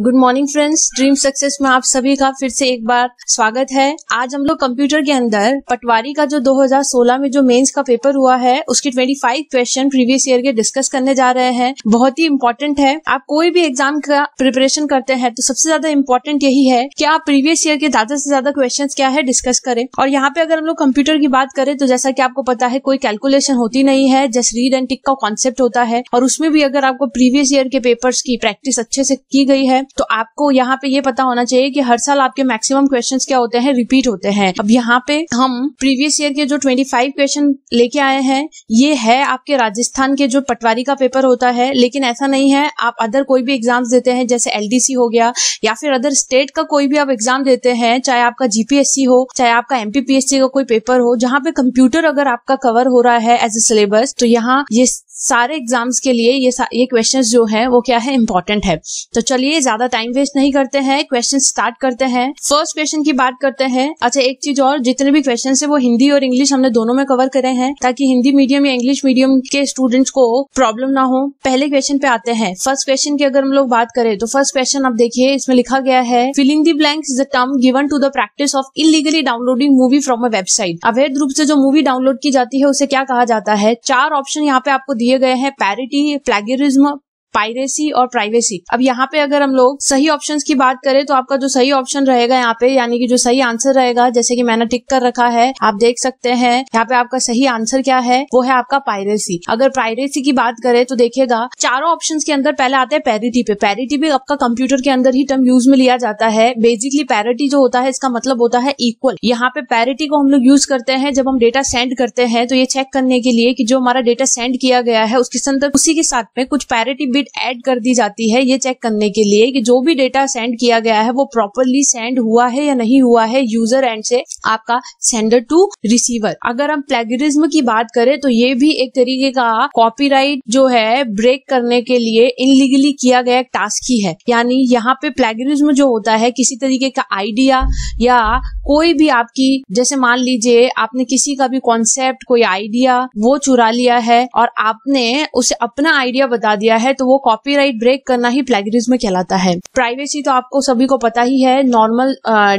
good morning friends Dream Success में आप सभी का फिर से एक बार स्वागत है आज हम लोग कंप्यूटर के अंदर पटवारी का जो 2016 में जो मेंस का पेपर हुआ है उसके 25 क्वेश्चन प्रीवियस ईयर के डिस्कस करने जा रहे हैं बहुत ही इम्पोर्टेंट है आप कोई भी एग्जाम का प्रिपरेशन करते हैं तो सबसे ज्यादा इम्पोर्टेंट यही है की आप प्रीवियस ईयर के ज्यादा से ज्यादा क्वेश्चन क्या है डिस्कस करें और यहाँ पे अगर हम लोग कंप्यूटर की बात करें तो जैसा की आपको पता है कोई कैलकुलेशन होती नहीं है जस्ट रीड एंड टिक का कॉन्सेप्ट होता है और उसमें भी अगर आपको प्रीवियस ईयर के पेपर्स की प्रैक्टिस अच्छे से की गई है तो आपको यहाँ पे ये पता होना चाहिए कि हर साल आपके मैक्सिमम क्वेश्चन क्या होते हैं रिपीट होते हैं अब यहाँ पे हम प्रीवियस ईयर के जो ट्वेंटी क्वेश्चन लेके आए हैं ये है आपके राजस्थान के जो पटवारी का पेपर होता है लेकिन ऐसा नहीं है आप अदर कोई भी एग्जाम देते हैं जैसे एल हो गया या फिर अदर स्टेट का कोई भी आप एग्जाम देते हैं चाहे आपका जीपीएससी हो चाहे आपका एमपीपीएससी का कोई पेपर हो जहाँ पे कंप्यूटर अगर आपका कवर हो रहा है एज ए सिलेबस तो यहाँ ये सारे एग्जाम्स के लिए ये ये क्वेश्चंस जो है वो क्या है इंपॉर्टेंट है तो चलिए ज्यादा टाइम वेस्ट नहीं करते हैं क्वेश्चन स्टार्ट करते हैं फर्स्ट क्वेश्चन की बात करते हैं अच्छा एक चीज और जितने भी क्वेश्चन है वो हिंदी और इंग्लिश हमने दोनों में कवर करे हैं ताकि हिंदी मीडियम या इंग्लिश मीडियम के स्टूडेंट्स को प्रॉब्लम ना हो पहले क्वेश्चन पे आते हैं फर्स्ट क्वेश्चन की अगर हम लोग बात करें तो फर्स्ट क्वेश्चन आप देखिए इसमें लिखा गया है filling the blank is the term given to the practice of illegally downloading movie from a website अवैध रूप से जो मूवी डाउनलोड की जाती है उसे क्या कहा जाता है चार ऑप्शन यहाँ पे आपको दिए गए हैं पैरिटी प्लेगरिज्म पायरेसी और प्राइवेसी अब यहाँ पे अगर हम लोग सही ऑप्शन की बात करें तो आपका जो सही ऑप्शन रहेगा यहाँ पे यानी कि जो सही आंसर रहेगा जैसे कि मैंने टिक कर रखा है आप देख सकते हैं यहाँ पे आपका सही आंसर क्या है वो है आपका पायरेसी अगर प्राइवेसी की बात करें तो देखिएगा चारों ऑप्शन के अंदर पहले आते हैं पैरिटी पे पैरिटी भी आपका कंप्यूटर के अंदर ही टर्म यूज में लिया जाता है बेसिकली पैरिटी जो होता है इसका मतलब होता है इक्वल यहाँ पे पैरिटी को हम लोग यूज करते हैं जब हम डेटा सेंड करते हैं तो ये चेक करने के लिए कि जो हमारा डेटा सेंड किया गया है उसके संदर्भ उसी के साथ में कुछ पैरिटी बिट ऐड कर दी जाती है ये चेक करने के लिए कि जो भी डेटा सेंड किया गया है वो प्रॉपरली सेंड हुआ है या नहीं हुआ है यूजर एंड से आपका सेंडर टू रिसीवर अगर हम प्लेगरिज्म की बात करें तो ये भी एक तरीके का कॉपीराइट जो है ब्रेक करने के लिए इनलीगली किया गया टास्क ही है यानी यहाँ पे प्लेगरिज्म जो होता है किसी तरीके का आइडिया या कोई भी आपकी जैसे मान लीजिए आपने किसी का भी कॉन्सेप्ट कोई आइडिया वो चुरा लिया है और आपने उसे अपना आइडिया बता दिया है तो वो कॉपीराइट ब्रेक करना ही प्लेगरिज्म कहलाता है प्राइवेसी तो आपको सभी को पता ही है नॉर्मल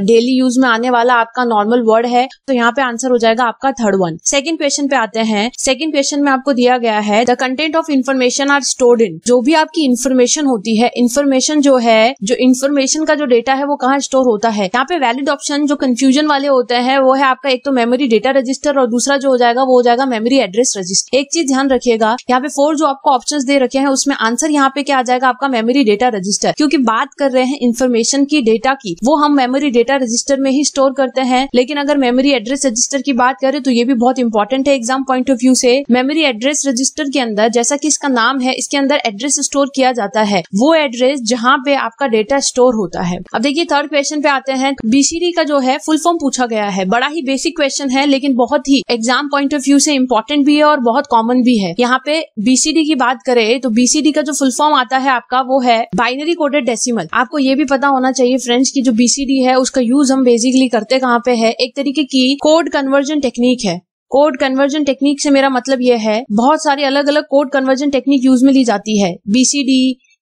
डेली यूज में आने वाला आपका नॉर्मल वर्ड है तो यहाँ पे आंसर हो जाएगा आपका थर्ड वन सेकंड क्वेश्चन पे आते हैं सेकंड क्वेश्चन में आपको दिया गया है the content of information are stored in जो भी आपकी इन्फॉर्मेशन होती है इन्फॉर्मेशन जो है जो इन्फॉर्मेशन का जो डेटा है वो कहाँ स्टोर होता है यहाँ पे वैलिड ऑप्शन जो कंफ्यूजन वाले होते हैं वो है आपका एक तो मेमोरी डेटा रजिस्टर और दूसरा जो हो जाएगा वो हो जाएगा मेमोरी एड्रेस रजिस्टर एक चीज ध्यान रखिएगा यहाँ पे फोर जो आपको ऑप्शन दे रखे हैं उसमें आंसर आंसर यहाँ पे क्या आ जाएगा आपका मेमोरी डेटा रजिस्टर क्योंकि बात कर रहे हैं इन्फॉर्मेशन की डेटा की वो हम मेमोरी डेटा रजिस्टर में ही स्टोर करते हैं लेकिन अगर मेमोरी एड्रेस रजिस्टर की बात करें तो ये भी बहुत इंपॉर्टेंट है एग्जाम पॉइंट ऑफ व्यू से मेमोरी एड्रेस रजिस्टर के अंदर जैसा की इसका नाम है इसके अंदर एड्रेस स्टोर किया जाता है वो एड्रेस जहाँ पे आपका डेटा स्टोर होता है अब देखिए थर्ड क्वेश्चन पे आते हैं बीसीडी का जो है फुल फॉर्म पूछा गया है बड़ा ही बेसिक क्वेश्चन है लेकिन बहुत ही एग्जाम पॉइंट ऑफ व्यू से इम्पोर्टेंट भी है और बहुत कॉमन भी है यहाँ पे बीसीडी की बात करें तो बीसीडी का जो जो फुल फॉर्म आता है आपका वो है बाइनरी कोडेड डेसिमल आपको ये भी पता होना चाहिए फ्रेंच की जो बीसीडी है उसका यूज हम बेसिकली करते कहाँ पे है एक तरीके की कोड कन्वर्जन टेक्निक है कोड कन्वर्जन टेक्निक से मेरा मतलब यह है बहुत सारी अलग अलग कोड कन्वर्जन टेक्निक यूज में ली जाती है बीसीडी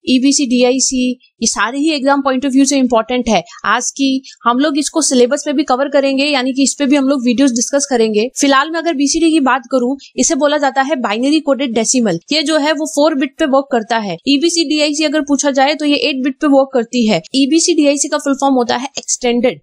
ईबीसी e डीआईसी ये सारे ही एग्जाम पॉइंट ऑफ व्यू से इम्पोर्टेंट है आज की हम लोग इसको सिलेबस में भी कवर करेंगे यानी कि इस पे भी हम लोग वीडियोस डिस्कस करेंगे फिलहाल मैं अगर बीसीडी की बात करूं इसे बोला जाता है बाइनरी कोडेड डेसिमल ये जो है वो फोर बिट पे वर्क करता है ईबीसी e डीआईसी अगर पूछा जाए तो ये एट बिट पे वर्क करती है ईबीसी e डीआईसी का फुल फॉर्म होता है extended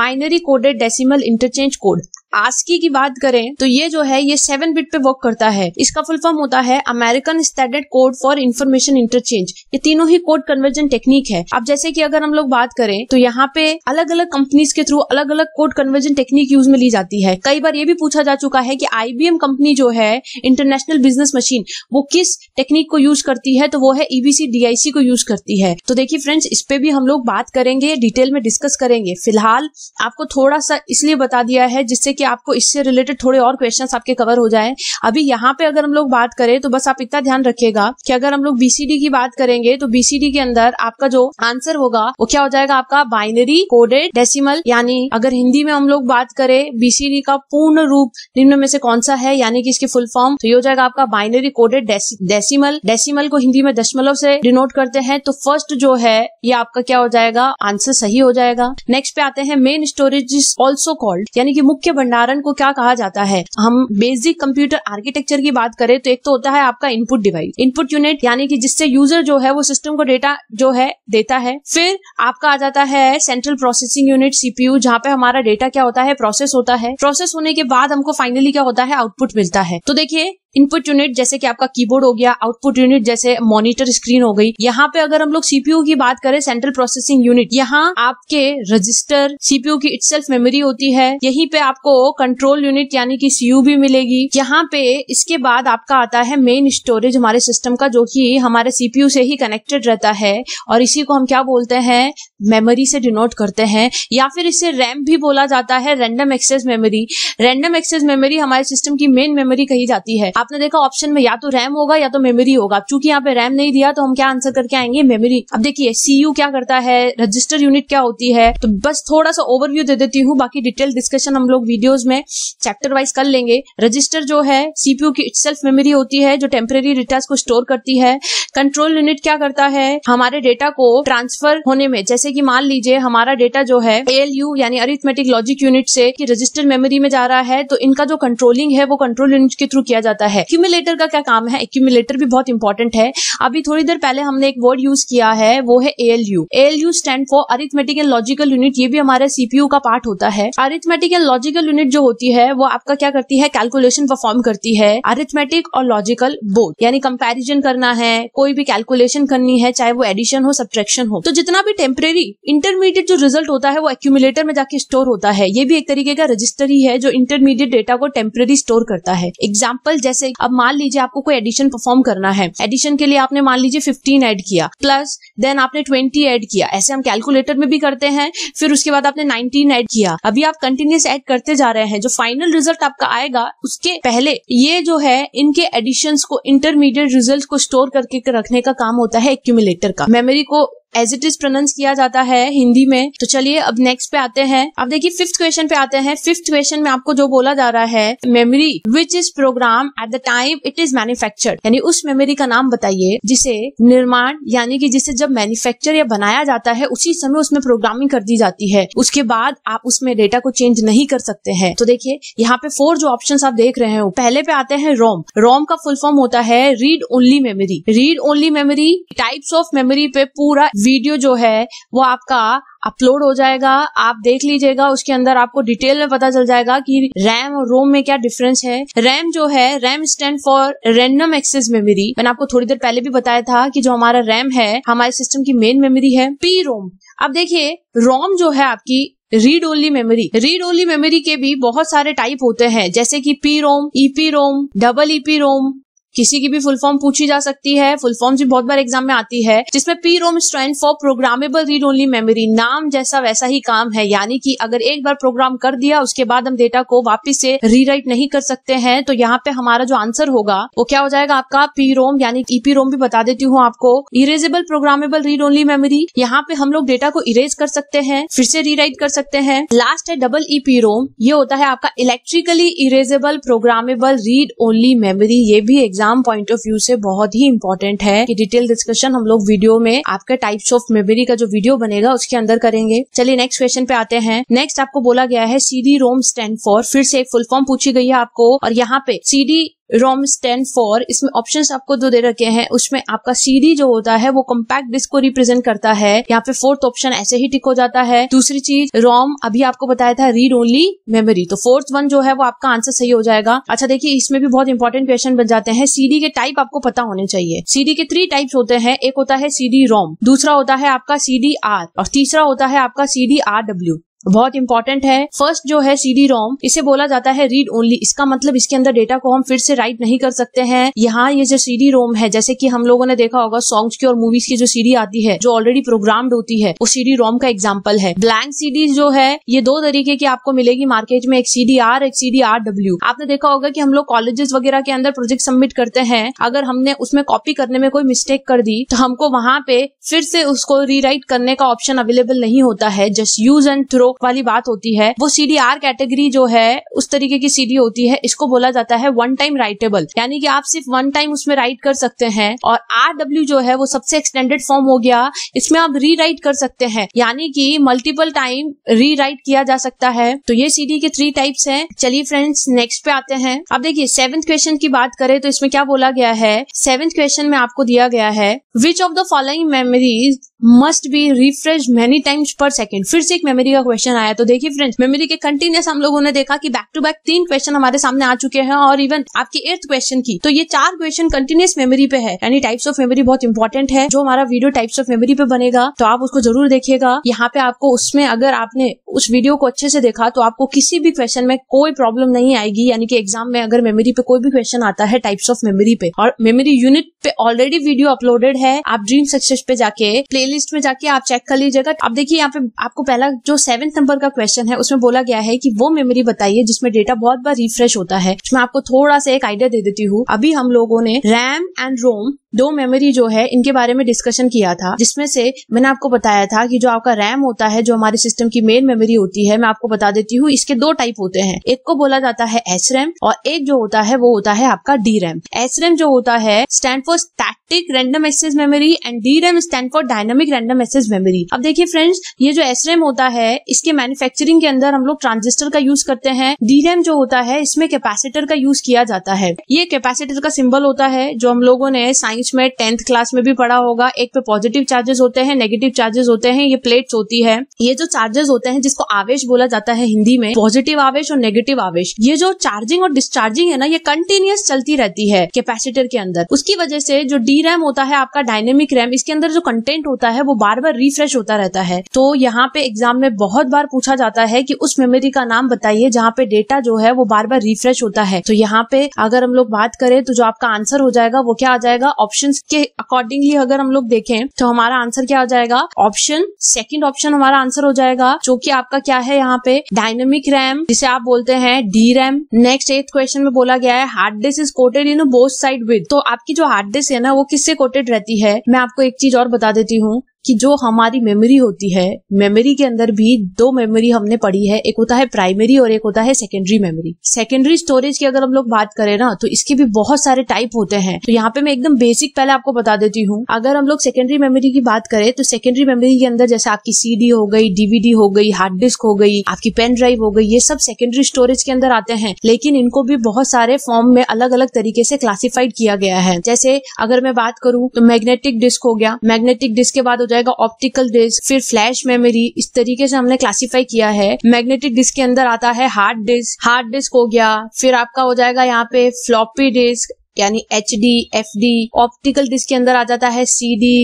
binary coded decimal interchange code ASCII की बात करें तो ये जो है ये सेवन बिट पे वर्क करता है इसका फुल फॉर्म होता है American standard code for information interchange ये तीनों ही कोड कन्वर्जन टेक्निक है अब जैसे कि अगर हम लोग बात करें तो यहाँ पे अलग अलग कंपनीज के थ्रू अलग अलग कोड कन्वर्जन टेक्निक यूज में ली जाती है कई बार ये भी पूछा जा चुका है की आईबीएम कंपनी जो है इंटरनेशनल बिजनेस मशीन वो किस टेक्निक को यूज करती है तो वो है ईबीसी e डीआईसी को यूज करती है तो देखिये फ्रेंड्स इस पे भी हम लोग बात करेंगे डिटेल में डिस्कस करेंगे फिलहाल आपको थोड़ा सा इसलिए बता दिया है जिससे कि आपको इससे रिलेटेड थोड़े और क्वेश्चन आपके कवर हो जाए अभी यहाँ पे अगर हम लोग बात करें तो बस आप इतना ध्यान रखिएगा कि अगर हम लोग बीसीडी की बात करेंगे तो बीसीडी के अंदर आपका जो आंसर होगा वो क्या हो जाएगा आपका बाइनरी कोडेड डेसिमल यानी अगर हिंदी में हम लोग बात करें बीसीडी का पूर्ण रूप निम्न में से कौन सा है यानी कि इसके फुल फॉर्म तो ये हो जाएगा आपका बाइनरी कोडेड डेसिमल डेसिमल को हिंदी में दशमलव से डिनोट करते हैं तो फर्स्ट जो है ये आपका क्या हो जाएगा आंसर सही हो जाएगा नेक्स्ट पे आते हैं main storage is also called यानी कि मुख्य भंडारण को क्या कहा जाता है हम बेसिक कंप्यूटर आर्किटेक्चर की बात करें तो एक तो होता है आपका इनपुट डिवाइस इनपुट यूनिट यानी कि जिससे यूजर जो है वो सिस्टम को डेटा जो है देता है फिर आपका आ जाता है सेंट्रल प्रोसेसिंग यूनिट सीपीयू जहाँ पे हमारा डेटा क्या होता है प्रोसेस होता है प्रोसेस होने के बाद हमको फाइनली क्या होता है आउटपुट मिलता है तो देखिए इनपुट यूनिट जैसे कि आपका कीबोर्ड हो गया आउटपुट यूनिट जैसे मॉनिटर स्क्रीन हो गई यहाँ पे अगर हम लोग सीपीयू की बात करें सेंट्रल प्रोसेसिंग यूनिट यहाँ आपके रजिस्टर सीपीयू की इट्स मेमोरी होती है यहीं पे आपको कंट्रोल यूनिट यानी कि सीयू भी मिलेगी यहाँ पे इसके बाद आपका आता है मेन स्टोरेज हमारे सिस्टम का जो की हमारे सीपीयू से ही कनेक्टेड रहता है और इसी को हम क्या बोलते हैं मेमोरी से डिनोट करते हैं या फिर इसे रैम भी बोला जाता है random access memory random access memory हमारे सिस्टम की मेन मेमोरी कही जाती है आपने देखा ऑप्शन में या तो रैम होगा या तो मेमोरी होगा चूंकि यहाँ पे रैम नहीं दिया तो हम क्या आंसर करके आएंगे मेमोरी अब देखिए सी क्या करता है रजिस्टर यूनिट क्या होती है तो बस थोड़ा सा ओवरव्यू दे देती हूँ बाकी डिटेल डिस्कशन हम लोग वीडियोज में चैप्टर वाइज कर लेंगे रजिस्टर जो है सीपीयू की सेल्फ मेमोरी होती है जो टेम्परेरी डेटा को स्टोर करती है कंट्रोल यूनिट क्या करता है हमारे डेटा को ट्रांसफर होने में जैसे कि मान लीजिए हमारा डेटा जो है एएलयू यानी अरिथमेटिक लॉजिक यूनिट से रजिस्टर मेमोरी में जा रहा है तो इनका जो कंट्रोलिंग है वो कंट्रोल यूनिट के थ्रू किया जाता है है एक्यूमिलेटर का क्या काम है एक्यूमिलेटर भी बहुत इंपॉर्टेंट है अभी थोड़ी देर पहले हमने एक वर्ड यूज किया है वो है A L U L U stand for arithmetic and logical unit ये भी हमारे सीपीयू का पार्ट होता है अरिथमेटिक एंड लॉजिकल यूनिट जो होती है वो आपका क्या करती है कैलकुलेशन परफॉर्म करती है अरिथमेटिक और लॉजिकल बोथ यानी कंपेरिजन करना है कोई भी कैलकुलेशन करनी है चाहे वो एडिशन हो सब्ट्रैक्शन हो तो जितना भी टेम्परेरी इंटरमीडिएट जो रिजल्ट होता है वो एक्यूमिलेटर में जाके स्टोर होता है ये भी एक तरीके का रजिस्टर ही है जो इंटरमीडिएट डेटा को टेम्परेरी स्टोर करता है एग्जाम्पल जैसे जैसे अब मान लीजिए आपको कोई एडिशन परफॉर्म करना है एडिशन के लिए आपने मान लीजिए फिफ्टीन एड किया प्लस देन आपने ट्वेंटी एड किया ऐसे हम कैलकुलेटर में भी करते हैं फिर उसके बाद आपने नाइनटीन एड किया अभी आप कंटिन्यूस एड करते जा रहे हैं जो फाइनल रिजल्ट आपका आएगा उसके पहले ये जो है इनके एडिशन को इंटरमीडिएट रिजल्ट को स्टोर करके रखने का काम होता है एक्यूमुलेटर का मेमोरी को एज इट इज प्रोनाउंस किया जाता है हिंदी में तो चलिए अब नेक्स्ट पे आते हैं अब देखिए फिफ्थ क्वेश्चन पे आते हैं फिफ्थ क्वेश्चन में आपको जो बोला जा रहा है memory which is program at the time it is manufactured यानी उस मेमोरी का नाम बताइए जिसे निर्माण यानी कि जिसे जब मैन्युफैक्चर या बनाया जाता है उसी समय उसमें प्रोग्रामिंग कर दी जाती है उसके बाद आप उसमें डेटा को चेंज नहीं कर सकते हैं तो देखिये यहाँ पे फोर जो ऑप्शन आप देख रहे हो पहले पे आते हैं रोम रोम का फुल फॉर्म होता है read only memory read only memory types of memory पे पूरा वीडियो जो है वो आपका अपलोड हो जाएगा आप देख लीजिएगा उसके अंदर आपको डिटेल में पता चल जाएगा कि रैम और रोम में क्या डिफरेंस है रैम जो है RAM stand for random access memory मैंने आपको थोड़ी देर पहले भी बताया था कि जो हमारा रैम है हमारे सिस्टम की मेन मेमोरी है पी रोम अब देखिए रोम जो है आपकी read only memory read only memory के भी बहुत सारे टाइप होते हैं जैसे कि P ROM EP ROM double EP ROM किसी की भी फुल फॉर्म पूछी जा सकती है फुल फॉर्म भी बहुत बार एग्जाम में आती है जिसमें P ROM stand for programmable read only memory नाम जैसा वैसा ही काम है यानी कि अगर एक बार प्रोग्राम कर दिया उसके बाद हम डेटा को वापिस से रीराइट नहीं कर सकते हैं तो यहाँ पे हमारा जो आंसर होगा वो क्या हो जाएगा आपका पी रोम यानी ईपी रोम e भी बता देती हूँ आपको erasable programmable read only memory यहाँ पे हम लोग डेटा को इरेज कर सकते हैं फिर से रीराइट कर सकते हैं लास्ट है डबल ईपी रोम ये होता है आपका electrically erasable programmable read only memory ये भी exam exam point of view से बहुत ही इंपॉर्टेंट है कि डिटेल डिस्कशन हम लोग वीडियो में आपके टाइप्स ऑफ मेमोरी का जो वीडियो बनेगा उसके अंदर करेंगे चलिए नेक्स्ट क्वेश्चन पे आते हैं नेक्स्ट आपको बोला गया है सीडी रोम स्टैंड फॉर फिर से एक फुल फॉर्म पूछी गई है आपको और यहाँ पे सीडी रोम स्टैंड फॉर इसमें ऑप्शन आपको जो दे रखे हैं उसमें आपका सीडी जो होता है वो कम्पैक्ट डिस्क को रिप्रेजेंट करता है यहाँ पे फोर्थ ऑप्शन ऐसे ही टिक हो जाता है दूसरी चीज रोम अभी आपको बताया था रीड ओनली मेमोरी तो फोर्थ वन जो है वो आपका आंसर सही हो जाएगा अच्छा देखिए इसमें भी बहुत इंपॉर्टेंट क्वेश्चन बन जाते हैं सीडी के टाइप आपको पता होने चाहिए सीडी के थ्री टाइप्स होते हैं एक होता है सीडी रोम दूसरा होता है आपका सीडी आर और तीसरा होता है आपका सीडी आर डब्ल्यू बहुत इंपॉर्टेंट है फर्स्ट जो है सीडी रोम इसे बोला जाता है रीड ओनली इसका मतलब इसके अंदर डेटा को हम फिर से राइट नहीं कर सकते हैं यहाँ ये जो सीडी रोम है जैसे कि हम लोगों ने देखा होगा सॉन्ग्स की और मूवीज की जो सीडी आती है जो ऑलरेडी प्रोग्राम्ड होती है वो सीडी रोम का एग्जाम्पल है ब्लैंक सीडी जो है ये दो तरीके की आपको मिलेगी मार्केट में एक सीडी आर एक सीडी आर डब्ल्यू आपने देखा होगा की हम लोग कॉलेजेस वगैरह के अंदर प्रोजेक्ट सबमिट करते हैं अगर हमने उसमें कॉपी करने में कोई मिस्टेक कर दी तो हमको वहां पे फिर से उसको रीराइट करने का ऑप्शन अवेलेबल नहीं होता है जस्ट यूज एंड थ्रो वाली बात होती है वो आर कैटेगरी जो है उस तरीके की सीडी होती है इसको बोला जाता है वन टाइम राइटेबल यानी कि आप सिर्फ वन टाइम उसमें राइट कर सकते हैं और आर जो है वो सबसे एक्सटेंडेड फॉर्म हो गया इसमें आप री राइट कर सकते हैं यानी कि मल्टीपल टाइम री राइट किया जा सकता है तो ये सीडी के थ्री टाइप्स है चलिए फ्रेंड्स नेक्स्ट पे आते हैं अब देखिए सेवेंथ क्वेश्चन की बात करें तो इसमें क्या बोला गया है सेवेंथ क्वेश्चन में आपको दिया गया है which of the following memories must be refresh many times per second फिर से एक मेमोरी का क्वेश्चन क्वेश्चन आया तो देखिए फ्रेंड्स मेमोरी के कंटिन्यूस हम लोगों ने देखा कि बैक टू बैक तीन क्वेश्चन हमारे सामने आ चुके हैं और इवन आपकी एर्थ क्वेश्चन की तो ये चार क्वेश्चन कंटिन्यूस मेमोरी पे है यानी टाइप्स ऑफ मेमोरी बहुत इंपॉर्टेंट है जो हमारा वीडियो टाइप्स ऑफ मेमोरी पे बनेगा तो आप उसको जरूर देखिएगा यहाँ पे आपको उसमें अगर आपने उस वीडियो को अच्छे से देखा तो आपको किसी भी क्वेश्चन में कोई प्रॉब्लम नहीं आएगी यानी कि एग्जाम में अगर मेमोरी पे कोई भी क्वेश्चन आता है टाइप्स ऑफ मेमोरी पे और मेमोरी यूनिट पे ऑलरेडी वीडियो अपलोडेड है आप ड्रीम सक्सेस पे जाके प्लेलिस्ट में जाके आप चेक कर लीजिएगा आप देखिए यहाँ पे आपको पहला जो सेवन सेवन नंबर का क्वेश्चन है उसमें बोला गया है कि वो मेमोरी बताइए जिसमें डेटा बहुत बार रिफ्रेश होता है मैं आपको थोड़ा सा एक आइडिया दे देती हूँ अभी हम लोगों ने रैम एंड रोम दो मेमोरी जो है इनके बारे में डिस्कशन किया था जिसमें से मैंने आपको बताया था कि जो आपका रैम होता है जो हमारे सिस्टम की मेन मेमोरी होती है मैं आपको बता देती हूँ इसके दो टाइप होते हैं एक को बोला जाता है एस रैम और एक जो होता है वो होता है आपका डी रैम एस रैम जो होता है stand for static random access memory and D RAM stand for dynamic random access memory अब देखिये फ्रेंड्स ये जो एस रैम होता है इसके मैन्युफेक्चरिंग के अंदर हम लोग ट्रांजिस्टर का यूज करते हैं डी रैम जो होता है इसमें कैपेसिटर का यूज किया जाता है ये कैपेसिटर का सिम्बल होता है जो हम लोगों ने साइंस साइंस में टेंथ क्लास में भी पढ़ा होगा एक पे पॉजिटिव चार्जेस होते हैं नेगेटिव चार्जेस होते हैं ये प्लेट्स होती है ये जो चार्जेस होते हैं जिसको आवेश बोला जाता है हिंदी में पॉजिटिव आवेश और नेगेटिव आवेश ये जो चार्जिंग और डिस्चार्जिंग है ना ये कंटिन्यूस चलती रहती है कैपेसिटर के अंदर उसकी वजह से जो डी रैम होता है आपका डायनेमिक रैम इसके अंदर जो कंटेंट होता है वो बार बार रिफ्रेश होता रहता है तो यहाँ पे एग्जाम में बहुत बार पूछा जाता है कि उस मेमोरी का नाम बताइए जहाँ पे डेटा जो है वो बार बार रिफ्रेश होता है तो यहाँ पे अगर हम लोग बात करें तो जो आपका आंसर हो जाएगा वो क्या आ जाएगा ऑप्शन के अकॉर्डिंगली अगर हम लोग देखें तो हमारा आंसर क्या हो जाएगा ऑप्शन सेकेंड ऑप्शन हमारा आंसर हो जाएगा जो की आपका क्या है यहाँ पे डायनेमिक रैम जिसे आप बोलते हैं D RAM next eighth question में बोला गया है hard disk is coated in both side with तो आपकी जो हार्ड डिस्क है ना वो किससे कोटेड रहती है मैं आपको एक चीज और बता देती हूँ कि जो हमारी मेमोरी होती है मेमोरी के अंदर भी दो मेमोरी हमने पढ़ी है एक होता है प्राइमरी और एक होता है सेकेंडरी मेमोरी सेकेंडरी स्टोरेज की अगर हम लोग बात करें ना तो इसके भी बहुत सारे टाइप होते हैं तो यहाँ पे मैं एकदम बेसिक पहले आपको बता देती हूँ अगर हम लोग सेकेंडरी मेमोरी की बात करें तो सेकेंडरी मेमोरी के अंदर जैसे आपकी सीडी हो गई डीवीडी हो गई हार्ड डिस्क हो गई आपकी पेन ड्राइव हो गई ये सब सेकेंडरी स्टोरेज के अंदर आते हैं लेकिन इनको भी बहुत सारे फॉर्म में अलग अलग तरीके से क्लासिफाइड किया गया है जैसे अगर मैं बात करूँ तो मैग्नेटिक डिस्क हो गया मैग्नेटिक डिस्क के बाद हो जाए जाएगा ऑप्टिकल डिस्क फिर फ्लैश मेमोरी इस तरीके से हमने क्लासीफाई किया है मैग्नेटिक डिस्क के अंदर आता है हार्ड डिस्क हार्ड डिस्क हो गया फिर आपका हो जाएगा यहाँ पे फ्लॉपी डिस्क यानी H D F D optical disk के अंदर आ जाता है C D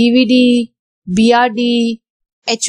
DVD B R D H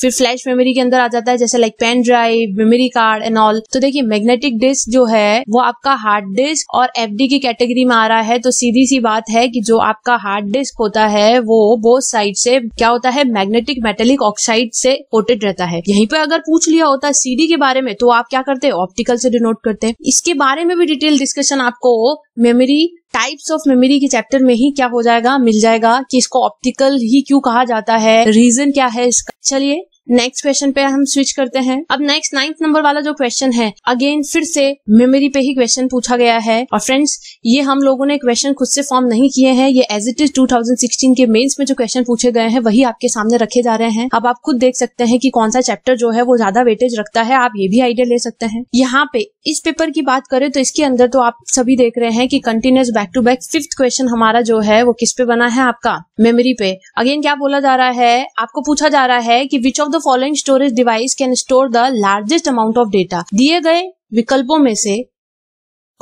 फिर फ्लैश मेमोरी के अंदर आ जाता है जैसे like pen drive memory card and all तो देखिए मैग्नेटिक डिस्क जो है वो आपका हार्ड डिस्क और एफ की कैटेगरी में आ रहा है तो सीधी सी बात है कि जो आपका हार्ड डिस्क होता है वो बोथ साइड से क्या होता है मैग्नेटिक मेटेलिक ऑक्साइड से कोटेड रहता है यहीं पर अगर पूछ लिया होता सीडी के बारे में तो आप क्या करते ऑप्टिकल से डिनोट करते इसके बारे में भी डिटेल डिस्कशन आपको मेमोरी टाइप्स ऑफ मेमोरी के चैप्टर में ही क्या हो जाएगा मिल जाएगा कि इसको ऑप्टिकल ही क्यों कहा जाता है रीजन क्या है इसका चलिए नेक्स्ट क्वेश्चन पे हम स्विच करते हैं अब नेक्स्ट नाइन्थ नंबर वाला जो क्वेश्चन है अगेन फिर से मेमोरी पे ही क्वेश्चन पूछा गया है और फ्रेंड्स ये हम लोगों ने क्वेश्चन खुद से फॉर्म नहीं किए हैं ये एज इट इज 2016 के मेंस में जो क्वेश्चन पूछे गए हैं वही आपके सामने रखे जा रहे हैं अब आप खुद देख सकते हैं कि कौन सा चैप्टर जो है वो ज्यादा वेटेज रखता है आप ये भी आइडिया ले सकते हैं यहाँ पे इस पेपर की बात करें तो इसके अंदर तो आप सभी देख रहे हैं कि continuous back to back fifth question हमारा जो है वो किस पे बना है आपका मेमोरी पे अगेन क्या बोला जा रहा है आपको पूछा जा रहा है कि which of the following storage device can store the largest amount of data दिए गए विकल्पों में से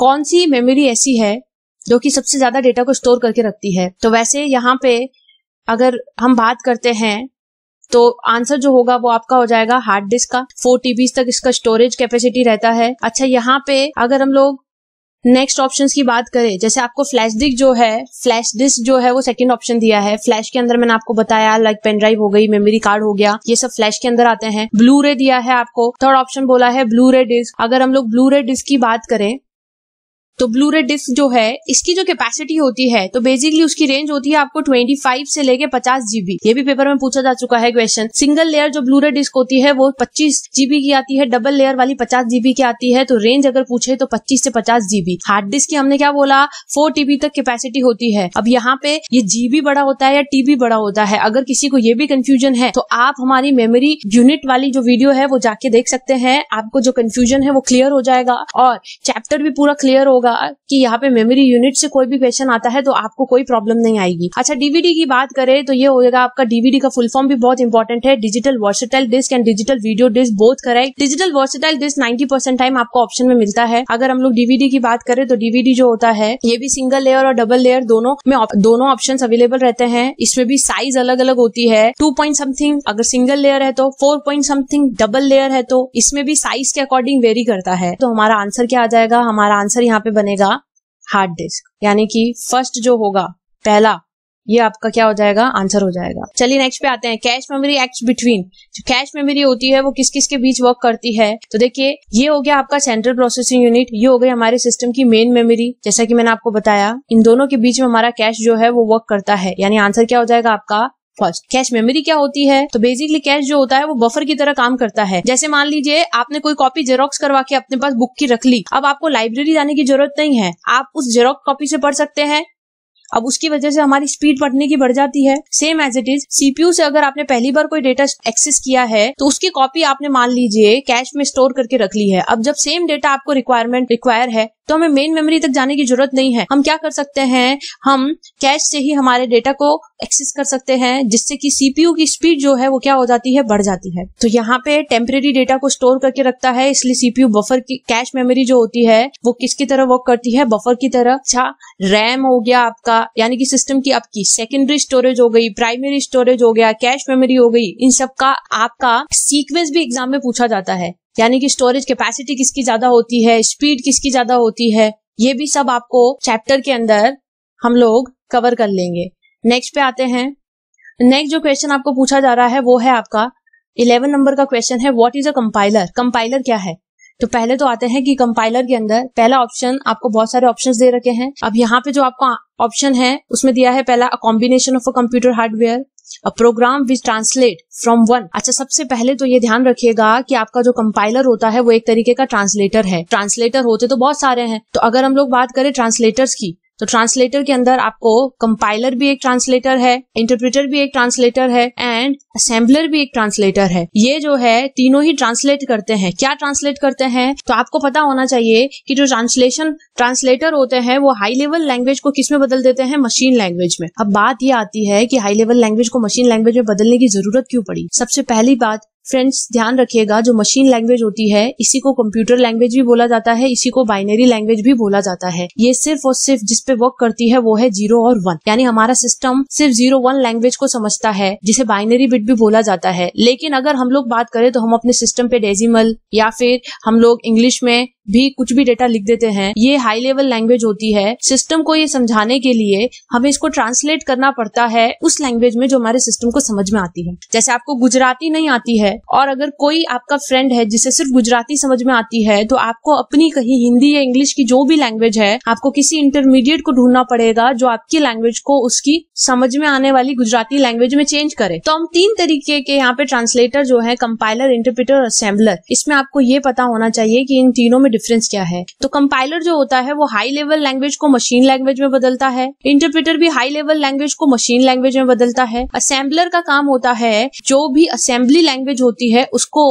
कौन सी मेमोरी ऐसी है जो कि सबसे ज्यादा डेटा को स्टोर करके रखती है तो वैसे यहाँ पे अगर हम बात करते हैं तो आंसर जो होगा वो आपका हो जाएगा हार्ड डिस्क का फोर टीबी तक इसका स्टोरेज कैपेसिटी रहता है अच्छा यहाँ पे अगर हम लोग नेक्स्ट ऑप्शन की बात करें जैसे आपको फ्लैश डिस्क जो है फ्लैश डिस्क जो है वो सेकंड ऑप्शन दिया है फ्लैश के अंदर मैंने आपको बताया लाइक पेन ड्राइव हो गई मेमोरी कार्ड हो गया ये सब फ्लैश के अंदर आते हैं ब्लू रे दिया है आपको थर्ड ऑप्शन बोला है ब्लू रे डिस्क अगर हम लोग ब्लू रे डिस्क की बात करें तो ब्लू रेड डिस्क जो है इसकी जो कैपेसिटी होती है तो बेसिकली उसकी रेंज होती है आपको 25 से लेके 50 जीबी ये भी पेपर में पूछा जा चुका है क्वेश्चन सिंगल लेयर जो ब्लू रेड डिस्क होती है वो 25 जीबी की आती है डबल लेयर वाली 50 जीबी की आती है तो रेंज अगर पूछे तो 25 से 50 जीबी हार्ड डिस्क की हमने क्या बोला फोर टीबी तक कैपेसिटी होती है अब यहाँ पे ये जीबी बड़ा होता है या टीबी बड़ा होता है अगर किसी को ये भी कंफ्यूजन है तो आप हमारी मेमोरी यूनिट वाली जो वीडियो है वो जाके देख सकते हैं आपको जो कन्फ्यूजन है वो क्लियर हो जाएगा और चैप्टर भी पूरा क्लियर होगा होगा कि यहाँ पे मेमोरी यूनिट से कोई भी क्वेश्चन आता है तो आपको कोई प्रॉब्लम नहीं आएगी अच्छा डीवीडी की बात करें तो ये होगा आपका डीवीडी का फुल फॉर्म भी बहुत इंपॉर्टेंट है digital versatile disk and digital video disk both कराए digital versatile disk ninety percent time आपको ऑप्शन में मिलता है अगर हम लोग डीवीडी की बात करें तो डीवीडी जो होता है ये भी सिंगल लेयर और डबल लेयर दोनों में दोनों ऑप्शन अवेलेबल रहते हैं इसमें भी साइज अलग अलग होती है टू पॉइंट समथिंग अगर सिंगल लेयर है तो four point something double layer है तो इसमें भी साइज के अकॉर्डिंग वेरी करता है तो हमारा आंसर क्या आ जाएगा हमारा आंसर यहाँ पे बनेगा हार्ड डिस्क यानी कि फर्स्ट जो होगा पहला ये आपका क्या हो जाएगा आंसर हो जाएगा चलिए नेक्स्ट पे आते हैं कैश मेमोरी एक्ट बिटवीन जो कैश मेमोरी होती है वो किस किस के बीच वर्क करती है तो देखिए ये हो गया आपका सेंट्रल प्रोसेसिंग यूनिट ये हो गई हमारे सिस्टम की मेन मेमोरी जैसा कि मैंने आपको बताया इन दोनों के बीच में हमारा कैश जो है वो वर्क करता है यानी आंसर क्या हो जाएगा आपका फर्स्ट कैश मेमोरी क्या होती है तो बेसिकली कैश जो होता है वो बफर की तरह काम करता है जैसे मान लीजिए आपने कोई कॉपी जेरोक्स करवा के अपने पास बुक की रख ली अब आपको लाइब्रेरी जाने की जरूरत नहीं है आप उस जेरोक्स कॉपी से पढ़ सकते हैं अब उसकी वजह से हमारी स्पीड बढ़ने की बढ़ जाती है same as it is CPU से अगर आपने पहली बार कोई डेटा एक्सेस किया है तो उसकी कॉपी आपने मान लीजिए कैश में स्टोर करके रख ली है अब जब सेम डेटा आपको रिक्वायरमेंट रिक्वायर है तो हमें मेन मेमोरी तक जाने की जरूरत नहीं है हम क्या कर सकते हैं हम कैश से ही हमारे डेटा को एक्सेस कर सकते हैं जिससे कि सीपीयू की स्पीड जो है वो क्या हो जाती है बढ़ जाती है तो यहाँ पे टेम्परेरी डेटा को स्टोर करके रखता है इसलिए सीपीयू बफर की कैश मेमोरी जो होती है वो किसकी तरह वर्क करती है बफर की तरह अच्छा रैम हो गया आपका यानी कि सिस्टम की आपकी सेकेंडरी स्टोरेज हो गई प्राइमरी स्टोरेज हो गया कैश मेमोरी हो गई इन सब का आपका सीक्वेंस भी एग्जाम में पूछा जाता है यानी कि स्टोरेज कैपेसिटी किसकी ज्यादा होती है स्पीड किसकी ज्यादा होती है ये भी सब आपको चैप्टर के अंदर हम लोग कवर कर लेंगे नेक्स्ट पे आते हैं नेक्स्ट जो क्वेश्चन आपको पूछा जा रहा है वो है आपका इलेवन नंबर का क्वेश्चन है what is a compiler compiler क्या है तो पहले तो आते हैं कि कंपाइलर के अंदर पहला ऑप्शन आपको बहुत सारे ऑप्शंस दे रखे हैं अब यहाँ पे जो आपका ऑप्शन है उसमें दिया है पहला combination of a computer hardware a program which translate from one अच्छा सबसे पहले तो ये ध्यान रखिएगा कि आपका जो कंपाइलर होता है वो एक तरीके का ट्रांसलेटर है ट्रांसलेटर होते तो बहुत सारे हैं तो अगर हम लोग बात करें ट्रांसलेटर्स की तो ट्रांसलेटर के अंदर आपको कंपाइलर भी एक ट्रांसलेटर है इंटरप्रिटर भी एक ट्रांसलेटर है एंड असेंबलर भी एक ट्रांसलेटर है ये जो है तीनों ही ट्रांसलेट करते हैं क्या ट्रांसलेट करते हैं तो आपको पता होना चाहिए कि जो ट्रांसलेशन ट्रांसलेटर होते हैं वो हाई लेवल लैंग्वेज को किसमें बदल देते हैं मशीन लैंग्वेज में अब बात ये आती है कि हाई लेवल लैंग्वेज को मशीन लैंग्वेज में बदलने की जरूरत क्यों पड़ी सबसे पहली बात फ्रेंड्स ध्यान रखिएगा जो मशीन लैंग्वेज होती है इसी को कंप्यूटर लैंग्वेज भी बोला जाता है इसी को बाइनरी लैंग्वेज भी बोला जाता है ये सिर्फ और सिर्फ जिस पे वर्क करती है वो है जीरो और वन यानी हमारा सिस्टम सिर्फ जीरो वन लैंग्वेज को समझता है जिसे बाइनरी बिट भी बोला जाता है लेकिन अगर हम लोग बात करें तो हम अपने सिस्टम पे डेजिमल या फिर हम लोग इंग्लिश में भी कुछ भी डेटा लिख देते हैं ये हाई लेवल लैंग्वेज होती है सिस्टम को ये समझाने के लिए हमें इसको ट्रांसलेट करना पड़ता है उस लैंग्वेज में जो हमारे सिस्टम को समझ में आती है जैसे आपको गुजराती नहीं आती है और अगर कोई आपका फ्रेंड है जिसे सिर्फ गुजराती समझ में आती है तो आपको अपनी कहीं हिंदी या इंग्लिश की जो भी लैंग्वेज है आपको किसी इंटरमीडिएट को ढूंढना पड़ेगा जो आपकी लैंग्वेज को उसकी समझ में आने वाली गुजराती लैंग्वेज में चेंज करे तो हम तीन तरीके के यहाँ पे ट्रांसलेटर जो है कंपाइलर इंटरप्रिटर और असेंबलर इसमें आपको ये पता होना चाहिए कि इन तीनों में डिफरेंस क्या है तो कंपाइलर जो होता है वो हाई लेवल लैंग्वेज को मशीन लैंग्वेज में बदलता है इंटरप्रेटर भी हाई लेवल लैंग्वेज को मशीन लैंग्वेज में बदलता है असेंबलर का काम होता है जो भी असेंबली लैंग्वेज होती है उसको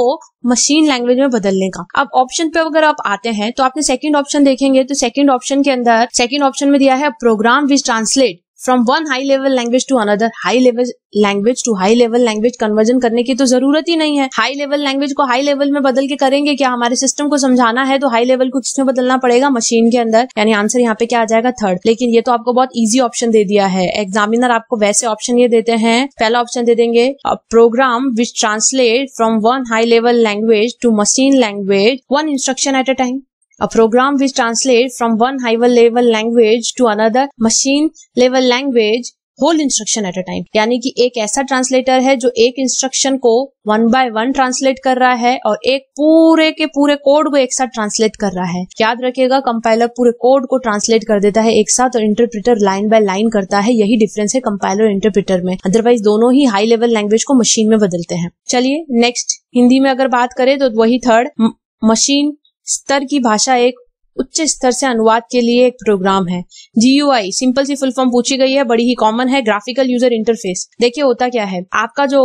मशीन लैंग्वेज में बदलने का अब ऑप्शन पे अगर आप आते हैं तो आपने सेकंड ऑप्शन देखेंगे तो सेकंड ऑप्शन के अंदर सेकंड ऑप्शन में दिया है program which translate from one high level language to another high level language to high level language conversion करने की तो जरूरत ही नहीं है हाई लेवल लैंग्वेज को हाई लेवल में बदल के करेंगे क्या हमारे सिस्टम को समझाना है तो हाई लेवल को किसमें बदलना पड़ेगा मशीन के अंदर यानी आंसर यहाँ पे क्या आ जाएगा थर्ड लेकिन ये तो आपको बहुत ईजी ऑप्शन दे दिया है एग्जामिनर आपको वैसे ऑप्शन ये देते हैं पहला ऑप्शन दे देंगे program which translate from one high level language to machine language one instruction at a time a program which translates from one higher level language to another machine level language whole instruction at a time यानी कि एक ऐसा translator है जो एक instruction को one by one translate कर रहा है और एक पूरे के पूरे कोड को एक साथ ट्रांसलेट कर रहा है याद रखिएगा कंपाइलर पूरे कोड को ट्रांसलेट कर देता है एक साथ और इंटरप्रिटर लाइन बाय लाइन करता है यही डिफरेंस है कंपाइलर इंटरप्रिटर में अदरवाइज दोनों ही हाई लेवल लैंग्वेज को मशीन में बदलते हैं चलिए नेक्स्ट हिंदी में अगर बात करें तो वही थर्ड मशीन स्तर की भाषा एक उच्च स्तर से अनुवाद के लिए एक प्रोग्राम है जीयूआई सिंपल सी फुल फॉर्म पूछी गई है बड़ी ही कॉमन है ग्राफिकल यूजर इंटरफेस देखिए होता क्या है आपका जो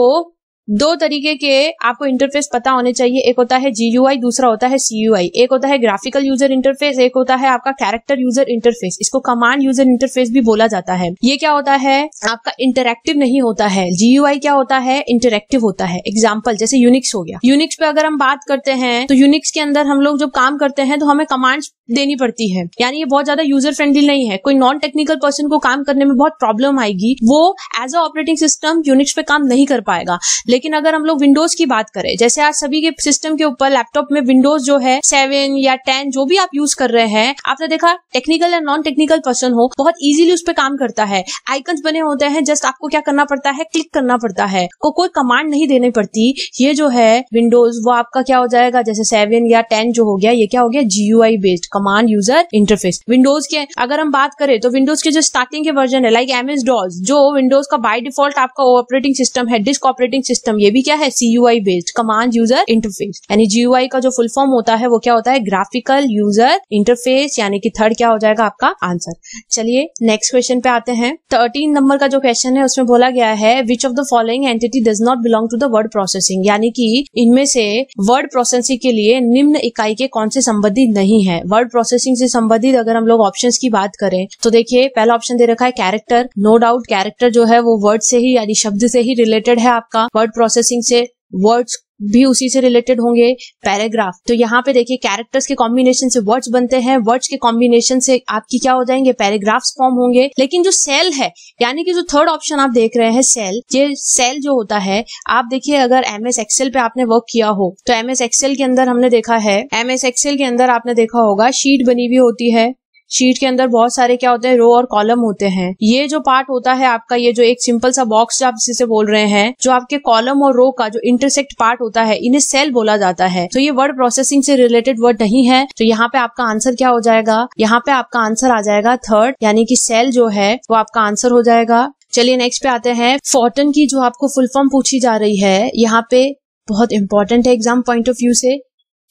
दो तरीके के आपको इंटरफेस पता होने चाहिए एक होता है जीयूआई दूसरा होता है सीयूआई एक होता है ग्राफिकल यूजर इंटरफेस एक होता है आपका कैरेक्टर यूजर इंटरफेस इसको कमांड यूजर इंटरफेस भी बोला जाता है ये क्या होता है आपका इंटरेक्टिव नहीं होता है जीयूआई क्या होता है इंटरेक्टिव होता है एग्जाम्पल जैसे यूनिक्स हो गया यूनिक्स पे अगर हम बात करते हैं तो यूनिक्स के अंदर हम लोग जब काम करते हैं तो हमें कमांड्स देनी पड़ती है यानी ये बहुत ज्यादा यूजर फ्रेंडली नहीं है कोई नॉन टेक्निकल पर्सन को काम करने में बहुत प्रॉब्लम आएगी वो as a operating system Unix पे काम नहीं कर पाएगा लेकिन अगर हम लोग विंडोज की बात करें जैसे आज सभी के सिस्टम के ऊपर लैपटॉप में विंडोज जो है सेवन या टेन जो भी आप यूज कर रहे हैं आपने देखा टेक्निकल या नॉन टेक्निकल पर्सन हो बहुत इजिली उस पर काम करता है आइकन बने होते हैं जस्ट आपको क्या करना पड़ता है क्लिक करना पड़ता है को कोई कमांड नहीं देने पड़ती ये जो है विंडोज वो आपका क्या हो जाएगा जैसे सेवन या टेन जो हो गया ये क्या हो गया G based command user interface Windows के अगर हम बात करें तो विंडोज के जो स्टार्टिंग के वर्जन है लाइक एम एस डॉज जो विंडोज का बाय डिफॉल्ट आपका ऑपरेटिंग सिस्टम है डिस्क ऑपरेटिंग सिस्टम सिस्टम ये भी क्या है C U I based command user interface यानी जीयूआई का जो फुल फॉर्म होता है वो क्या होता है ग्राफिकल यूजर इंटरफेस यानी कि थर्ड क्या हो जाएगा आपका आंसर चलिए नेक्स्ट क्वेश्चन पे आते हैं थर्टीन नंबर का जो क्वेश्चन है उसमें बोला गया है which of the following entity does not belong to the word processing यानी कि इनमें से वर्ड प्रोसेसिंग के लिए निम्न इकाई के कौन से संबंधित नहीं है वर्ड प्रोसेसिंग से संबंधित अगर हम लोग ऑप्शन की बात करें तो देखिए पहला ऑप्शन दे रखा है कैरेक्टर नो डाउट कैरेक्टर जो है वो वर्ड से ही यानी शब्द से ही रिलेटेड है आपका वर्ड प्रोसेसिंग से वर्ड्स भी उसी से रिलेटेड होंगे पैराग्राफ तो यहाँ पे देखिए कैरेक्टर्स के कॉम्बिनेशन से वर्ड्स बनते हैं वर्ड्स के कॉम्बिनेशन से आपकी क्या हो जाएंगे पैराग्राफ्स फॉर्म होंगे लेकिन जो सेल है यानी कि जो थर्ड ऑप्शन आप देख रहे हैं सेल ये सेल जो होता है आप देखिए अगर एम एस एक्सेल पे आपने वर्क किया हो तो एम एस एक्सेल के अंदर हमने देखा है एम एस एक्सेल के अंदर आपने देखा होगा शीट बनी हुई होती है शीट के अंदर बहुत सारे क्या होते हैं रो और कॉलम होते हैं ये जो पार्ट होता है आपका ये जो एक सिंपल सा बॉक्स आप जिसे बोल रहे हैं जो आपके कॉलम और रो का जो इंटरसेक्ट पार्ट होता है इन्हें सेल बोला जाता है तो ये वर्ड प्रोसेसिंग से रिलेटेड वर्ड नहीं है तो यहाँ पे आपका आंसर क्या हो जाएगा यहाँ पे आपका आंसर आ जाएगा थर्ड यानी की सेल जो है वो आपका आंसर हो जाएगा चलिए नेक्स्ट पे आते हैं फोर्टन की जो आपको फुल फॉर्म पूछी जा रही है यहाँ पे बहुत इंपॉर्टेंट है एग्जाम पॉइंट ऑफ व्यू से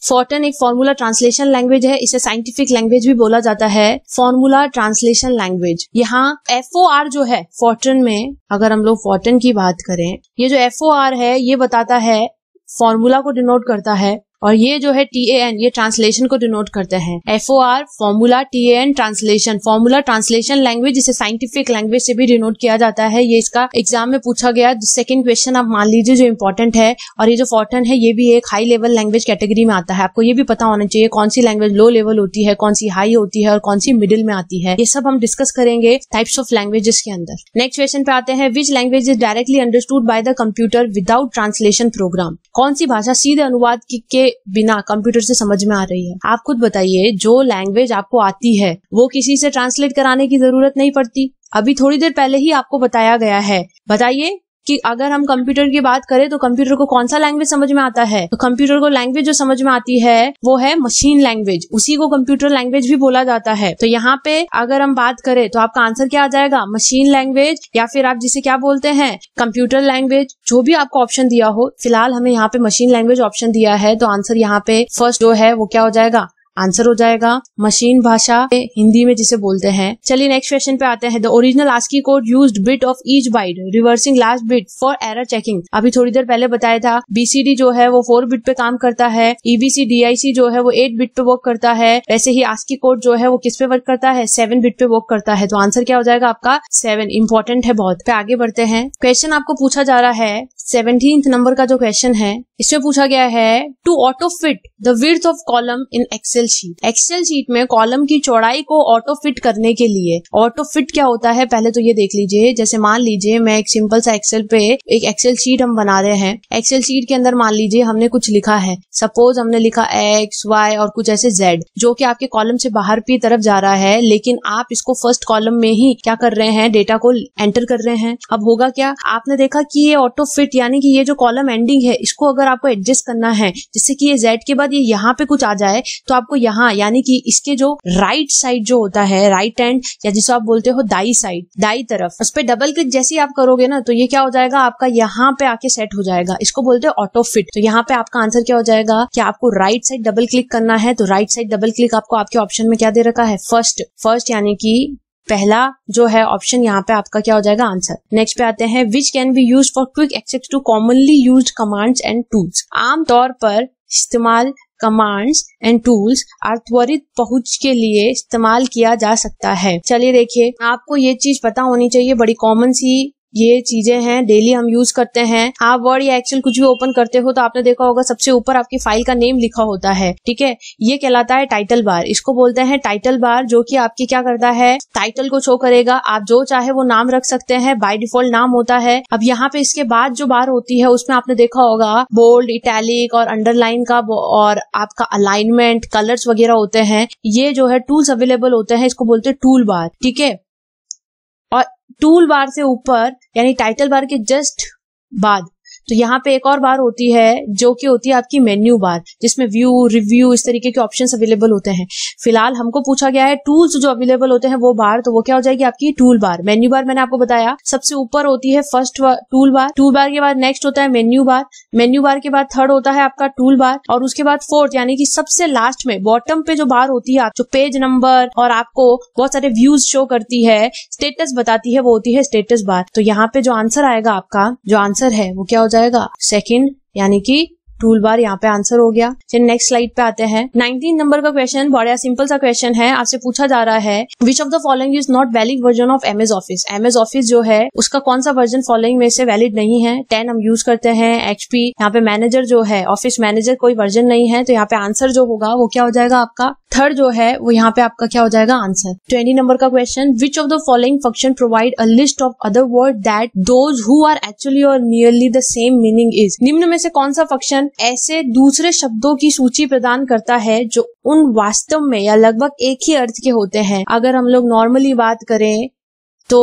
फोर्टन एक फॉर्मूला ट्रांसलेशन लैंग्वेज है इसे साइंटिफिक लैंग्वेज भी बोला जाता है फॉर्मूला ट्रांसलेशन लैंग्वेज यहाँ एफ जो है फोर्टन में अगर हम लोग फोर्टन की बात करें ये जो एफ है ये बताता है फॉर्मूला को डिनोट करता है और ये जो है टी ए एन ये ट्रांसलेशन को डिनोट करता है F O R formula T A N translation formula translation language इसे साइंटिफिक लैंग्वेज से भी डिनोट किया जाता है ये इसका एग्जाम में पूछा गया सेकंड क्वेश्चन आप मान लीजिए जो इंपॉर्टेंट है और ये जो फॉर्टन है ये भी एक हाई लेवल लैंग्वेज कैटेगरी में आता है आपको ये भी पता होना चाहिए कौन सी लैंग्वेज लो लेवल होती है कौन सी हाई होती है और कौन सी मिडिल में आती है ये सब हम डिस्कस करेंगे टाइप्स ऑफ लैंग्वेजेस के अंदर नेक्स्ट क्वेश्चन पे आते हैं which language is directly understood by the computer without translation program कौन सी भाषा सीधे अनुवाद के बिना कंप्यूटर से समझ में आ रही है आप खुद बताइए जो लैंग्वेज आपको आती है वो किसी से ट्रांसलेट कराने की जरूरत नहीं पड़ती अभी थोड़ी देर पहले ही आपको बताया गया है बताइए कि अगर हम कंप्यूटर की बात करें तो कंप्यूटर को कौन सा लैंग्वेज समझ में आता है तो कंप्यूटर को लैंग्वेज जो समझ में आती है वो है मशीन लैंग्वेज उसी को कंप्यूटर लैंग्वेज भी बोला जाता है तो यहाँ पे अगर हम बात करें तो आपका आंसर क्या आ जाएगा मशीन लैंग्वेज या फिर आप जिसे क्या बोलते हैं कंप्यूटर लैंग्वेज जो भी आपको ऑप्शन दिया हो फिलहाल हमें यहाँ पे मशीन लैंग्वेज ऑप्शन दिया है तो आंसर यहाँ पे फर्स्ट जो है वो क्या हो जाएगा आंसर हो जाएगा मशीन भाषा हिंदी में जिसे बोलते हैं चलिए नेक्स्ट क्वेश्चन पे आते हैं the original ASCII code use bit of each byte reversing last bit for error checking अभी थोड़ी देर पहले बताया था बीसीडी जो है वो फोर बिट पे काम करता है ईबीसी e डीआईसी जो है वो एट बिट पे वर्क करता है वैसे ही आस्की कोड जो है वो किस पे वर्क करता है सेवन बिट पे वर्क करता है तो आंसर क्या हो जाएगा आपका सेवन इंपॉर्टेंट है बहुत पे आगे बढ़ते हैं क्वेश्चन आपको पूछा जा रहा है सेवनटीन नंबर का जो क्वेश्चन है इसमें पूछा गया है to auto fit the width of column in Excel Excel sheet Excel sheet में कॉलम की चौड़ाई को ऑटो फिट करने के लिए ऑटो फिट क्या होता है पहले तो ये देख लीजिए जैसे मान लीजिए मैं एक सिंपल सा एक्सेल पे एक एक्सेल शीट हम बना रहे हैं एक्सेल शीट के अंदर मान लीजिए हमने कुछ लिखा है सपोज हमने लिखा एक्स वाई और कुछ ऐसे जेड जो की आपके कॉलम से बाहर की तरफ जा रहा है लेकिन आप इसको फर्स्ट कॉलम में ही क्या कर रहे हैं डेटा को एंटर कर रहे हैं अब होगा क्या आपने देखा कि ये ऑटो फिट यानी कि ये जो कॉलम एंडिंग है इसको अगर आपको एडजस्ट करना है जिससे कि ये जेड के बाद ये यहाँ पे कुछ आ जाए तो आपको आपको यहाँ यानी कि इसके जो राइट साइड जो होता है राइट एंड या जिसको आप बोलते हो दाई साइड दाई तरफ उस पर डबल क्लिक जैसे आप करोगे ना तो ये क्या हो जाएगा आपका यहाँ पे आके सेट हो जाएगा इसको बोलते हैं ऑटो फिट तो यहाँ पे आपका आंसर क्या हो जाएगा कि आपको राइट साइड डबल क्लिक करना है तो राइट साइड डबल क्लिक आपको आपके ऑप्शन में क्या दे रखा है फर्स्ट फर्स्ट यानी कि पहला जो है ऑप्शन यहाँ पे आपका क्या हो जाएगा आंसर नेक्स्ट पे आते हैं which can be use for quick access to commonly use commands and tools आमतौर पर इस्तेमाल कमांड्स एंड टूल्स और त्वरित पहुंच के लिए इस्तेमाल किया जा सकता है चलिए देखिए आपको ये चीज पता होनी चाहिए बड़ी कॉमन सी ये चीजें हैं डेली हम यूज करते हैं आप वर्ड या एक्सेल कुछ भी ओपन करते हो तो आपने देखा होगा सबसे ऊपर आपकी फाइल का नेम लिखा होता है ठीक है ये कहलाता है टाइटल बार इसको बोलते हैं टाइटल बार जो कि आपकी क्या करता है टाइटल को शो करेगा आप जो चाहे वो नाम रख सकते हैं बाय डिफॉल्ट नाम होता है अब यहाँ पे इसके बाद जो बार होती है उसमें आपने देखा होगा बोल्ड इटैलिक और अंडरलाइन का और आपका अलाइनमेंट कलर्स वगैरह होते हैं ये जो है टूल्स अवेलेबल होते हैं इसको बोलते हैं टूल बार ठीक है टूल बार से ऊपर यानी टाइटल बार के जस्ट बाद तो यहाँ पे एक और बार होती है जो कि होती है आपकी मेन्यू बार जिसमें व्यू रिव्यू इस तरीके के ऑप्शन अवेलेबल होते हैं फिलहाल हमको पूछा गया है टूल्स जो अवेलेबल होते हैं वो बार तो वो क्या हो जाएगी आपकी टूल बार मेन्यू बार मैंने आपको बताया सबसे ऊपर होती है first tool bar tool bar के बाद नेक्स्ट होता है मेन्यू बार मेन्यू बार के बाद थर्ड होता है आपका टूल बार और उसके बाद फोर्थ यानी कि सबसे लास्ट में बॉटम पे जो बार होती है जो पेज नंबर और आपको बहुत सारे व्यूज शो करती है स्टेटस बताती है वो होती है स्टेटस बार तो यहाँ पे जो आंसर आएगा आपका जो आंसर है वो क्या हो जाएगा जाएगा सेकेंड यानी कि टूल बार यहाँ पे आंसर हो गया चलिए नेक्स्ट स्लाइड पे आते हैं नाइनटीन नंबर का क्वेश्चन बड़ा सिंपल सा क्वेश्चन है आपसे पूछा जा रहा है which of the following is not valid version of M S Office M S Office जो है उसका कौन सा वर्जन फॉलोइंग में से वैलिड नहीं है टेन हम यूज करते हैं एचपी यहाँ पे मैनेजर जो है ऑफिस मैनेजर कोई वर्जन नहीं है तो यहाँ पे आंसर जो होगा वो क्या हो जाएगा आपका थर्ड जो है वो यहाँ पे आपका क्या हो जाएगा आंसर ट्वेंटी नंबर का question which of the following function provide a list of other word that those who are actually और nearly the same meaning is निम्न में से कौन सा फंक्शन ऐसे दूसरे शब्दों की सूची प्रदान करता है जो उन वास्तव में या लगभग एक ही अर्थ के होते हैं अगर हम लोग नॉर्मली बात करें तो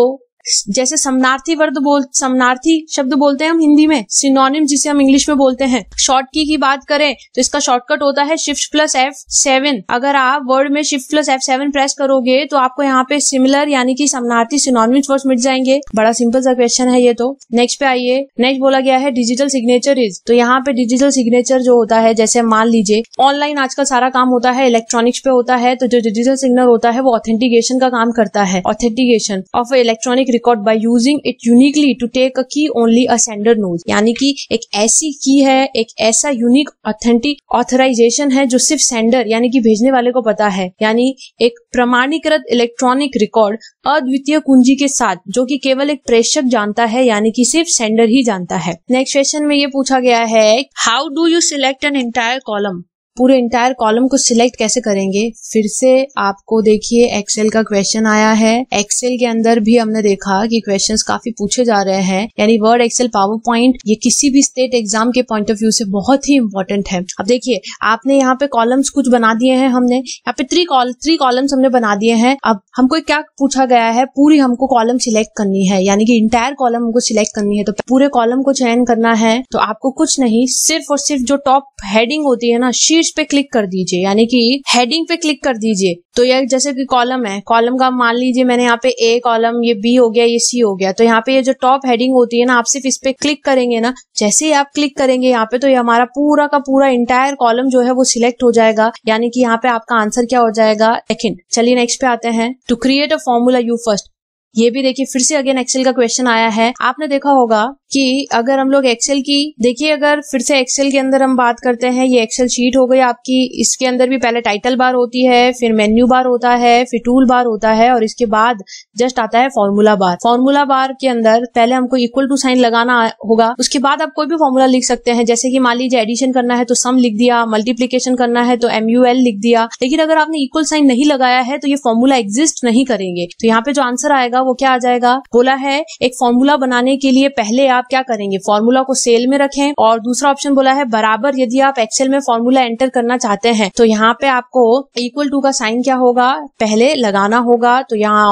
जैसे समनार्थी वर्द बोल समनार्थी शब्द बोलते हैं हम हिंदी में सिनोनिम जिसे हम इंग्लिश में बोलते हैं शॉर्ट की की बात करें तो इसका शॉर्टकट होता है शिफ्ट प्लस एफ सेवन अगर आप वर्ड में shift plus F seven press करोगे तो आपको यहाँ पे सिमिलर यानी कि समनार्थी सिनोनिम्स वर्ड मिट जाएंगे बड़ा सिंपल सा क्वेश्चन है ये तो नेक्स्ट पे आइए नेक्स्ट बोला गया है डिजिटल सिग्नेचर इज तो यहाँ पे डिजिटल सिग्नेचर जो होता है जैसे मान लीजिए ऑनलाइन आजकल सारा काम होता है इलेक्ट्रॉनिक्स पे होता है तो जो डिजिटल सिग्नल होता है वो ऑथेंटिकेशन का काम करता है authentication of electronic record by using it uniquely to take a key only a sender knows यानी कि एक ऐसी की है एक ऐसा यूनिक ऑथेंटिक ऑथराइजेशन है जो सिर्फ सेंडर यानी कि भेजने वाले को पता है यानी एक प्रमाणीकृत इलेक्ट्रॉनिक रिकॉर्ड अद्वितीय कुंजी के साथ जो कि केवल एक प्रेषक जानता है यानी कि सिर्फ सेंडर ही जानता है नेक्स्ट क्वेश्चन में ये पूछा गया है how do you select an entire column पूरे इंटायर कॉलम को सिलेक्ट कैसे करेंगे फिर से आपको देखिए एक्सेल का क्वेश्चन आया है एक्सेल के अंदर भी हमने देखा कि क्वेश्चंस काफी पूछे जा रहे हैं यानी वर्ड एक्सेल पावर पॉइंट ये किसी भी स्टेट एग्जाम के पॉइंट ऑफ व्यू से बहुत ही इंपॉर्टेंट है अब देखिए आपने यहाँ पे कॉलम्स कुछ बना दिए हैं हमने यहाँ पे थ्री कॉल थ्री कॉलम्स हमने बना दिए हैं अब हमको क्या पूछा गया है पूरी हमको कॉलम सिलेक्ट करनी है यानी कि इंटायर कॉलम हमको सिलेक्ट करनी है तो पूरे कॉलम को चयन करना है तो आपको कुछ नहीं सिर्फ और सिर्फ जो टॉप हेडिंग होती है ना शीट शीर्ष पे क्लिक कर दीजिए यानी कि हेडिंग पे क्लिक कर दीजिए तो यह जैसे कि कॉलम है कॉलम का मान लीजिए मैंने यहाँ पे ए कॉलम ये बी हो गया ये सी हो गया तो यहाँ पे ये जो टॉप हेडिंग होती है ना आप सिर्फ इस पे क्लिक करेंगे ना जैसे ही आप क्लिक करेंगे यहाँ पे तो ये हमारा पूरा का पूरा इंटायर कॉलम जो है वो सिलेक्ट हो जाएगा यानी कि यहाँ पे आपका आंसर क्या हो जाएगा लेकिन चलिए नेक्स्ट पे आते हैं to create a formula you first ये भी देखिए फिर से अगेन एक्सेल का क्वेश्चन आया है आपने देखा होगा कि अगर हम लोग एक्सेल की देखिए अगर फिर से एक्सेल के अंदर हम बात करते हैं ये एक्सेल शीट हो गई आपकी इसके अंदर भी पहले टाइटल बार होती है फिर मेन्यू बार होता है फिर टूल बार होता है और इसके बाद जस्ट आता है फॉर्मूला बार फॉर्मूला बार के अंदर पहले हमको इक्वल टू साइन लगाना होगा उसके बाद आप कोई भी फॉर्मूला लिख सकते हैं जैसे कि मान लीजिए एडिशन करना है तो सम लिख दिया मल्टीप्लीकेशन करना है तो एम लिख दिया लेकिन अगर आपने इक्वल साइन नहीं लगाया है तो ये फॉर्मूला एग्जिस्ट नहीं करेंगे तो यहाँ पे जो आंसर आएगा वो क्या आ जाएगा बोला है एक फॉर्मूला बनाने के लिए पहले आप आप क्या करेंगे फॉर्मूला को सेल में रखें और दूसरा ऑप्शन बोला है बराबर यदि आप एक्सेल में फॉर्मूला एंटर करना चाहते हैं तो यहाँ पे आपको इक्वल टू का साइन क्या होगा पहले लगाना होगा तो यहाँ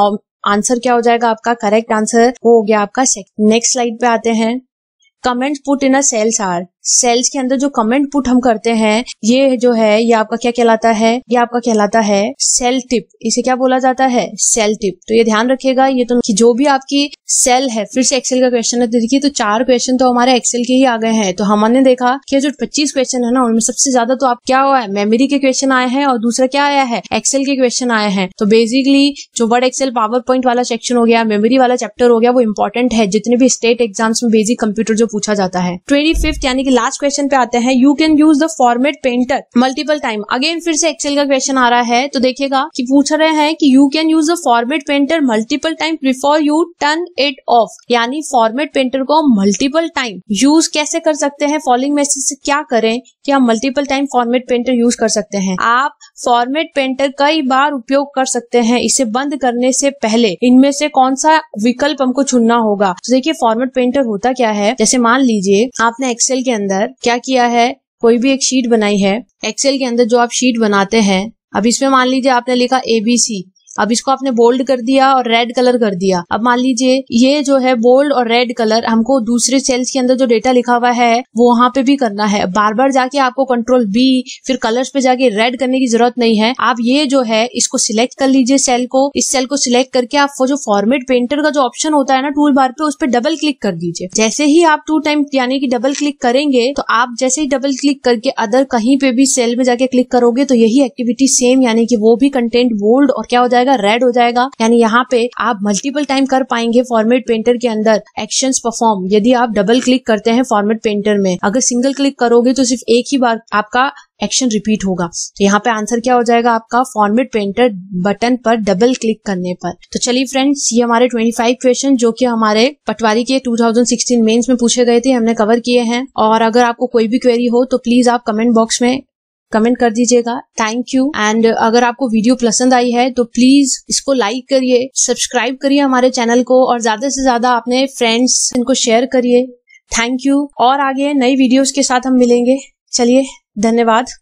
आंसर क्या हो जाएगा आपका करेक्ट आंसर वो हो गया आपका नेक्स्ट स्लाइड पे आते हैं comment put in a cells or cells के अंदर जो कमेंट पुट हम करते हैं ये जो है ये आपका क्या कहलाता है ये आपका कहलाता है सेल टिप इसे क्या बोला जाता है सेल टिप तो ये ध्यान रखिएगा ये तो कि जो भी आपकी सेल है फिर से एक्सेल का क्वेश्चन है देखिए तो चार क्वेश्चन तो हमारे एक्सेल के ही आ गए हैं तो हमने देखा कि जो पच्चीस क्वेश्चन है ना उनमें सबसे ज्यादा तो आप क्या हुआ है मेमोरी के क्वेश्चन आए हैं और दूसरा क्या आया है एक्सेल के क्वेश्चन आए हैं तो बेसिकली जो वर्ड एक्सेल पावर पॉइंट वाला सेक्शन हो गया मेमोरी वाला चैप्टर हो गया वो इम्पोर्टेंट है जितने भी स्टेट एग्जाम्स में बेसिक कंप्यूटर जो पूछा जाता है ट्वेंटी यानी लास्ट क्वेश्चन पे आते हैं you can use the format painter multiple time again फिर से एक्सेल का क्वेश्चन आ रहा है तो देखिएगा कि पूछ रहे हैं कि you can use the format painter multiple time before you turn it off यानी फॉर्मेट पेंटर को मल्टीपल टाइम यूज कैसे कर सकते हैं फॉलोइंग मैसेज से क्या करें कि आप multiple time format painter use कर सकते हैं आप फॉर्मेट पेंटर कई बार उपयोग कर सकते हैं इसे बंद करने से पहले इनमें से कौन सा विकल्प हमको चुनना होगा तो देखिए फॉर्मेट पेंटर होता क्या है जैसे मान लीजिए आपने एक्सेल के अंदर क्या किया है कोई भी एक शीट बनाई है एक्सेल के अंदर जो आप शीट बनाते हैं अब इसमें मान लीजिए आपने लिखा एबीसी अब इसको आपने बोल्ड कर दिया और रेड कलर कर दिया अब मान लीजिए ये जो है बोल्ड और रेड कलर हमको दूसरे सेल्स के अंदर जो डेटा लिखा हुआ है वो वहां पे भी करना है बार बार जाके आपको कंट्रोल बी फिर कलर्स पे जाके रेड करने की जरूरत नहीं है आप ये जो है इसको सिलेक्ट कर लीजिए सेल को इस सेल को सिलेक्ट करके आप वो जो फॉर्मेट पेंटर का जो ऑप्शन होता है ना टूल बार पे उस पर डबल क्लिक कर दीजिए जैसे ही आप टू टाइम यानी कि डबल क्लिक करेंगे तो आप जैसे ही डबल क्लिक करके अदर कहीं पे भी सेल में जाके क्लिक करोगे तो यही एक्टिविटी सेम यानी कि वो भी कंटेंट बोल्ड और क्या हो जाएगा जाएगा रेड हो जाएगा यानी यहाँ पे आप मल्टीपल टाइम कर पाएंगे फॉर्मेट पेंटर के अंदर एक्शन परफॉर्म यदि आप डबल क्लिक करते हैं फॉर्मेट पेंटर में अगर सिंगल क्लिक करोगे तो सिर्फ एक ही बार आपका एक्शन रिपीट होगा तो यहाँ पे आंसर क्या हो जाएगा आपका फॉर्मेट पेंटर बटन पर डबल क्लिक करने पर तो चलिए फ्रेंड्स ये हमारे 25 क्वेश्चन जो कि हमारे पटवारी के 2016 मेंस में पूछे गए थे हमने कवर किए हैं और अगर आपको कोई भी क्वेरी हो तो प्लीज आप कमेंट बॉक्स में कमेंट कर दीजिएगा थैंक यू एंड अगर आपको वीडियो पसंद आई है तो प्लीज इसको लाइक करिए सब्सक्राइब करिए हमारे चैनल को और ज्यादा से ज्यादा अपने फ्रेंड्स इनको शेयर करिए थैंक यू और आगे नई वीडियोस के साथ हम मिलेंगे चलिए धन्यवाद